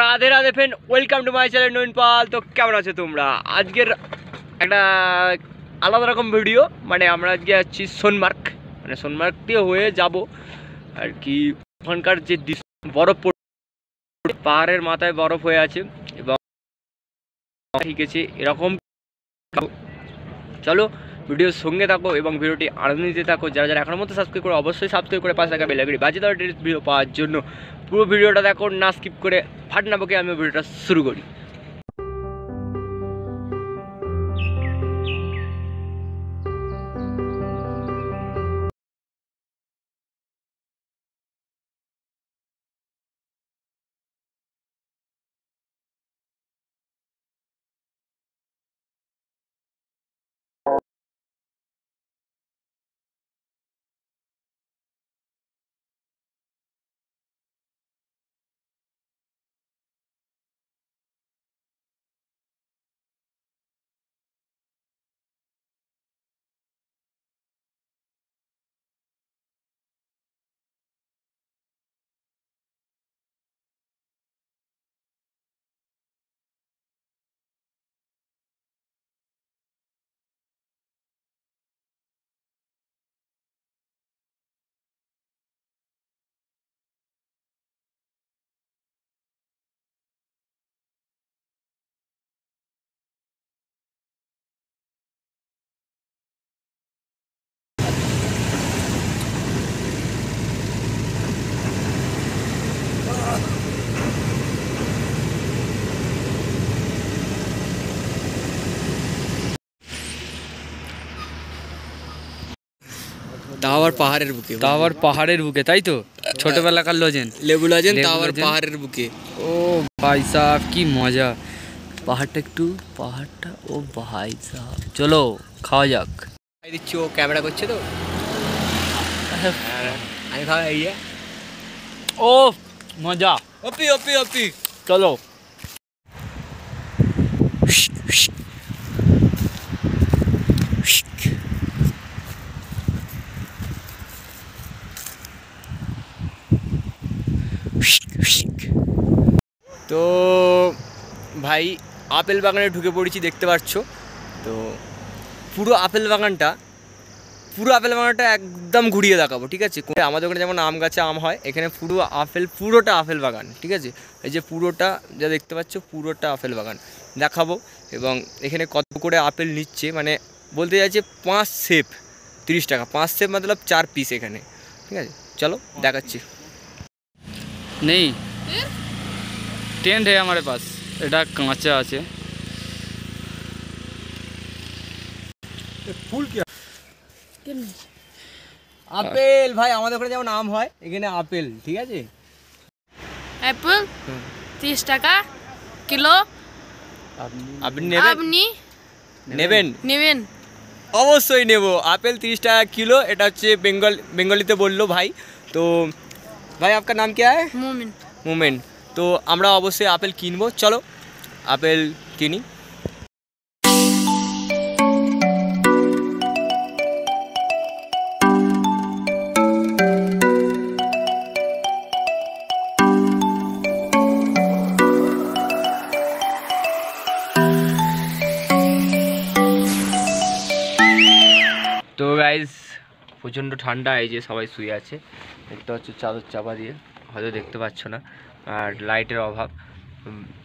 Radhe Radhe fan welcome to my channel Nabin Pal তো কেমন আছো তোমরা আজকের একটা আলাদা রকম ভিডিও মানে আমরা আজকে আছি সোনমার্ক মানে সোনমার্ক দিয়ে হয়ে যাব আর কি ওখানকার যে বরফ পাহাড়ের মাথায় বরফ হয়ে আছে এবং ঠিক আছে এরকম চলো ভিডিওর সঙ্গে থাকো এবং ভিডিওটি আনন্দ নিতে থাকো যারা যারা এখনো মতো সাবস্ক্রাইব করে অবশ্যই সাবস্ক্রাইব করে পাশে থাকা বেলাগড়ি বাজে দেওয়ার ভিডিও পাওয়ার জন্য পুরো ভিডিওটা দেখো না স্কিপ করে বকে আমি ভিডিওটা শুরু করি তাও আবার পাহাড়ের বুকে তাও আবার পাহাড়ের বুকে তাই তো ছোটবেলাকার লজেন লেবু লজেন তাও আবার পাহাড়ের বুকে ও ভাই সাহ কি মজা পাহাড়টা একটু পাহাড়টা ও ভাই সাহ চলো খাওয়া যাক দিচ্ছি ও ক্যামেরা করছে তো হ্যাঁ। আমি খাওয়া ও মজা অপি অপি অপি চলো তো ভাই আপেল বাগানে ঢুকে পড়েছি দেখতে পাচ্ছ তো পুরো আপেল বাগানটা পুরো আপেল বাগানটা একদম ঘুরিয়ে দেখাবো ঠিক আছে আমাদের ওখানে যেমন আম গাছে আম হয় এখানে পুরো আপেল পুরোটা আপেল বাগান ঠিক আছে এই যে পুরোটা যা দেখতে পাচ্ছ পুরোটা আপেল বাগান দেখাবো এবং এখানে কত করে আপেল নিচ্ছে মানে বলতে চাইছে পাঁচ সেপ তিরিশ টাকা পাঁচ সেপ মতলব মানে চার পিস এখানে ঠিক আছে চলো দেখাচ্ছি नहीं टेंट है हमारे पास एटा কাঁচা আছে ফুল আপেল ভাই আমাদের ওখানে যেমন আম হয় এখানে আপেল ঠিক আছে অ্যাপেল তিরিশ টাকা কিলো আপনি নেবেন আপনি নেবেন নেবেন অবশ্যই নেব আপেল তিরিশ টাকা কিলো এটা হচ্ছে বেঙ্গল বেঙ্গলিতে বললো ভাই তো भाई आपका नाम क्या है मोमिन मुमिन तो हमें अवश्य आपल कब चलो आपल की तो गाइज প্রচণ্ড ঠান্ডা এই যে সবাই শুয়ে আছে দেখতে পাচ্ছ চাদর চাপা দিয়ে হয়তো দেখতে পাচ্ছ না আর লাইটের অভাব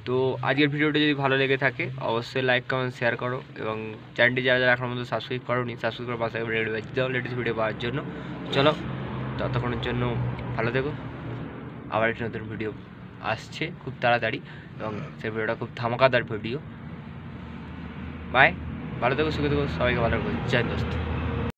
তো আজকের ভিডিওটি যদি ভালো লেগে থাকে অবশ্যই লাইক কমেন্ট শেয়ার করো এবং চ্যানেলটি যারা যারা এখন মতো সাবস্ক্রাইব করো নি সাবস্ক্রাইব করার পাশে রেডি বাজি দাও লেটেস্ট ভিডিও পাওয়ার জন্য চলো ততক্ষণের জন্য ভালো থেকো আবার একটি নতুন ভিডিও আসছে খুব তাড়াতাড়ি এবং সেই ভিডিওটা খুব ধামাকাদার ভিডিও বাই ভালো থেকো সুখে থেকো সবাইকে ভালো রাখবো জয় দোস্ত